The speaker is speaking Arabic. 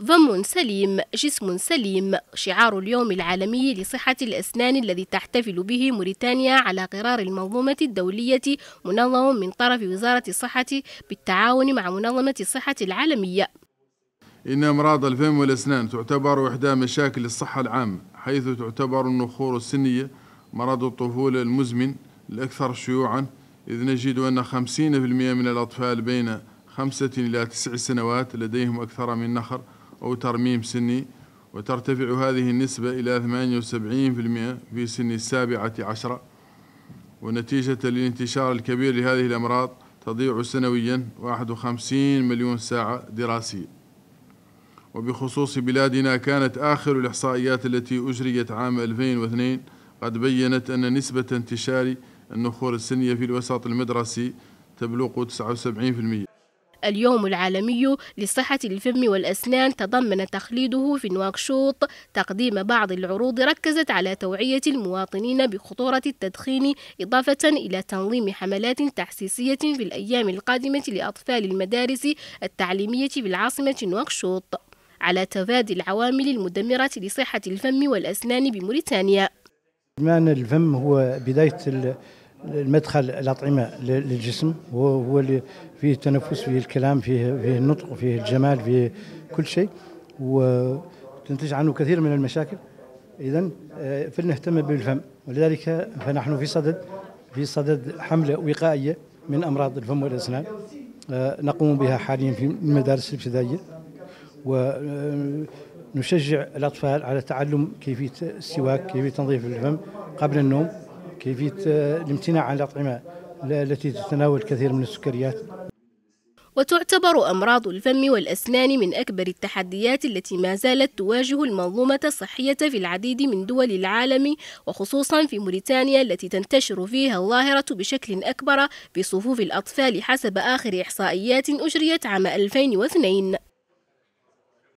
ضم سليم جسم سليم شعار اليوم العالمي لصحة الأسنان الذي تحتفل به موريتانيا على قرار المنظومة الدولية منظم من طرف وزارة الصحة بالتعاون مع منظمة الصحة العالمية إن أمراض الفم والأسنان تعتبر إحدى مشاكل الصحة العامة حيث تعتبر النخور السنية مرض الطفولة المزمن الأكثر شيوعا إذ نجد أن 50% من الأطفال بين خمسة إلى تسع سنوات لديهم أكثر من نخر أو ترميم سني وترتفع هذه النسبة إلى 78% في سن السابعة عشرة ونتيجة للانتشار الكبير لهذه الأمراض تضيع سنويا 51 مليون ساعة دراسية وبخصوص بلادنا كانت آخر الإحصائيات التي أجريت عام 2002 قد بيّنت أن نسبة انتشار النخور السنية في الوسط المدرسي تبلغ 79% اليوم العالمي لصحة الفم والأسنان تضمن تخليده في نواكشوط تقديم بعض العروض ركزت على توعية المواطنين بخطورة التدخين إضافة إلى تنظيم حملات تحسيسية في الأيام القادمة لأطفال المدارس التعليمية في العاصمة نواكشوط على تفادي العوامل المدمرة لصحة الفم والأسنان بموريتانيا. إدمان الفم هو بداية المدخل الأطعمة للجسم هو اللي فيه تنفس فيه الكلام فيه فيه النطق فيه الجمال فيه كل شيء وتنتج عنه كثير من المشاكل إذا آه، فلنهتم بالفم ولذلك فنحن في صدد في صدد حملة وقائية من أمراض الفم والأسنان آه، نقوم بها حاليا في المدارس الابتدائية ونشجع آه، الأطفال على تعلم كيفية السواك كيفية تنظيف الفم قبل النوم كيفيه آه، الامتناع عن الاطعمه التي تتناول الكثير من السكريات وتعتبر أمراض الفم والأسنان من أكبر التحديات التي ما زالت تواجه المنظومة الصحية في العديد من دول العالم وخصوصا في موريتانيا التي تنتشر فيها الظاهرة بشكل أكبر في صفوف الأطفال حسب آخر إحصائيات أجريت عام 2002